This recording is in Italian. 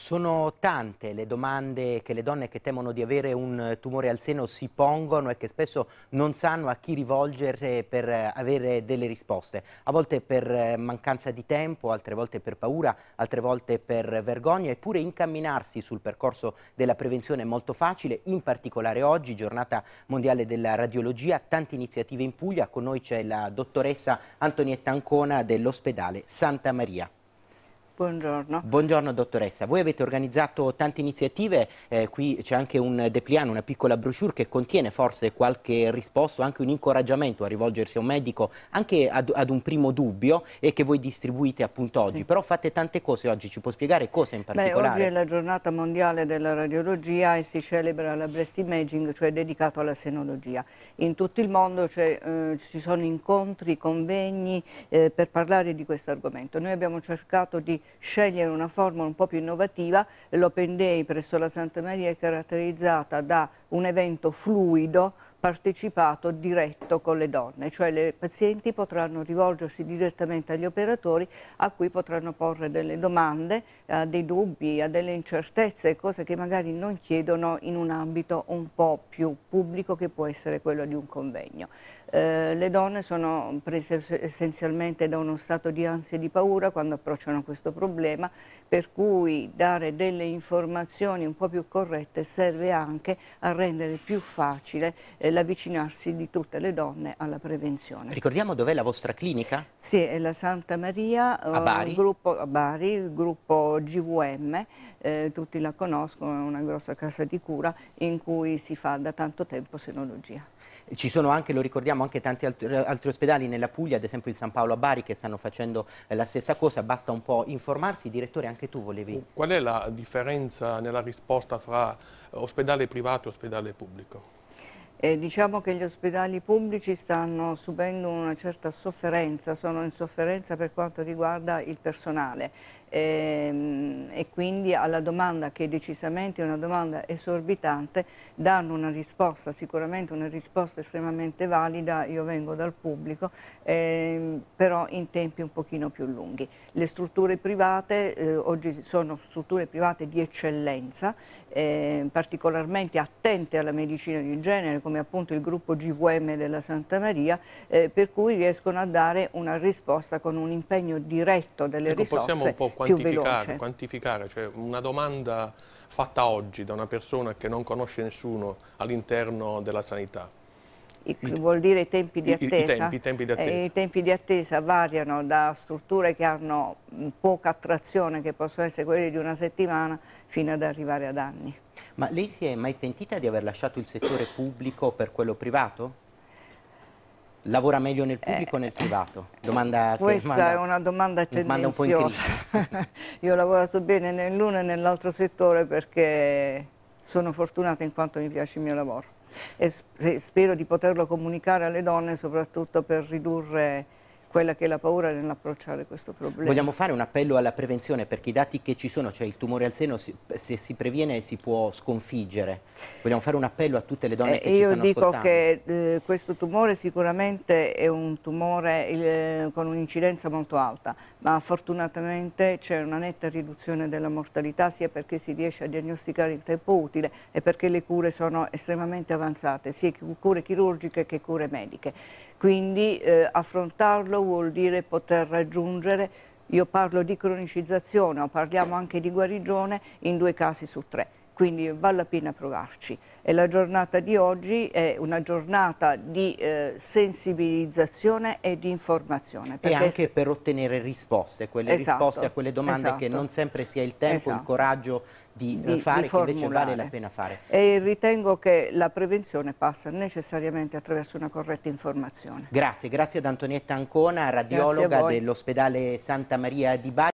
Sono tante le domande che le donne che temono di avere un tumore al seno si pongono e che spesso non sanno a chi rivolgere per avere delle risposte, a volte per mancanza di tempo, altre volte per paura, altre volte per vergogna, eppure incamminarsi sul percorso della prevenzione è molto facile, in particolare oggi, giornata mondiale della radiologia, tante iniziative in Puglia, con noi c'è la dottoressa Antonietta Ancona dell'ospedale Santa Maria. Buongiorno. Buongiorno dottoressa, voi avete organizzato tante iniziative, eh, qui c'è anche un depliano, una piccola brochure che contiene forse qualche risposta, anche un incoraggiamento a rivolgersi a un medico, anche ad, ad un primo dubbio e che voi distribuite appunto oggi, sì. però fate tante cose oggi, ci può spiegare cosa in particolare? Beh, oggi è la giornata mondiale della radiologia e si celebra la breast imaging, cioè dedicato alla senologia. In tutto il mondo eh, ci sono incontri, convegni eh, per parlare di questo argomento. Noi abbiamo cercato di scegliere una formula un po' più innovativa. L'open day presso la Santa Maria è caratterizzata da un evento fluido partecipato diretto con le donne, cioè le pazienti potranno rivolgersi direttamente agli operatori a cui potranno porre delle domande, a eh, dei dubbi, a delle incertezze, cose che magari non chiedono in un ambito un po' più pubblico che può essere quello di un convegno. Eh, le donne sono prese essenzialmente da uno stato di ansia e di paura quando approcciano questo problema, per cui dare delle informazioni un po' più corrette serve anche a rendere più facile eh, l'avvicinarsi di tutte le donne alla prevenzione. Ricordiamo dov'è la vostra clinica? Sì, è la Santa Maria, a eh, Bari, gruppo, a Bari, gruppo GVM, eh, tutti la conoscono, è una grossa casa di cura in cui si fa da tanto tempo senologia. Ci sono anche, lo ricordiamo, anche tanti altri, ospedali nella Puglia, ad esempio il San Paolo a Bari, che stanno facendo eh, la stessa cosa, basta un po' informarsi. Direttore, anche tu volevi... Qual è la differenza nella risposta fra ospedale privato e ospedale dall'ospedale pubblico. E diciamo che gli ospedali pubblici stanno subendo una certa sofferenza, sono in sofferenza per quanto riguarda il personale ehm, e quindi alla domanda che è decisamente è una domanda esorbitante danno una risposta, sicuramente una risposta estremamente valida, io vengo dal pubblico, ehm, però in tempi un pochino più lunghi. Le strutture private eh, oggi sono strutture private di eccellenza, eh, particolarmente attente alla medicina di genere come appunto il gruppo GVM della Santa Maria, eh, per cui riescono a dare una risposta con un impegno diretto delle ecco, risorse quantificare, quantificare cioè una domanda fatta oggi da una persona che non conosce nessuno all'interno della sanità. I, vuol dire i tempi di attesa? I, i, tempi, i tempi, di attesa. Eh, I tempi di attesa variano da strutture che hanno mm, poca attrazione, che possono essere quelle di una settimana, fino ad arrivare ad anni. Ma lei si è mai pentita di aver lasciato il settore pubblico per quello privato? Lavora meglio nel eh. pubblico eh, o nel privato? Domanda questa domanda, è una domanda tendenziosa. Domanda un Io ho lavorato bene nell'uno e nell'altro settore perché sono fortunata in quanto mi piace il mio lavoro e spero di poterlo comunicare alle donne soprattutto per ridurre quella che è la paura nell'approcciare questo problema. Vogliamo fare un appello alla prevenzione perché i dati che ci sono, cioè il tumore al seno, si, se si previene si può sconfiggere. Vogliamo fare un appello a tutte le donne eh, che ci stanno ascoltando. Io dico che eh, questo tumore sicuramente è un tumore eh, con un'incidenza molto alta, ma fortunatamente c'è una netta riduzione della mortalità sia perché si riesce a diagnosticare in tempo utile e perché le cure sono estremamente avanzate, sia cure chirurgiche che cure mediche. Quindi eh, affrontarlo vuol dire poter raggiungere, io parlo di cronicizzazione, ma parliamo anche di guarigione in due casi su tre quindi vale la pena provarci. E la giornata di oggi è una giornata di eh, sensibilizzazione e di informazione. E anche per ottenere risposte, quelle esatto, risposte a quelle domande esatto, che non sempre si ha il tempo, esatto. il coraggio di, di eh, fare, di che invece vale la pena fare. E ritengo che la prevenzione passa necessariamente attraverso una corretta informazione. Grazie, grazie ad Antonietta Ancona, radiologa dell'ospedale Santa Maria di Bari.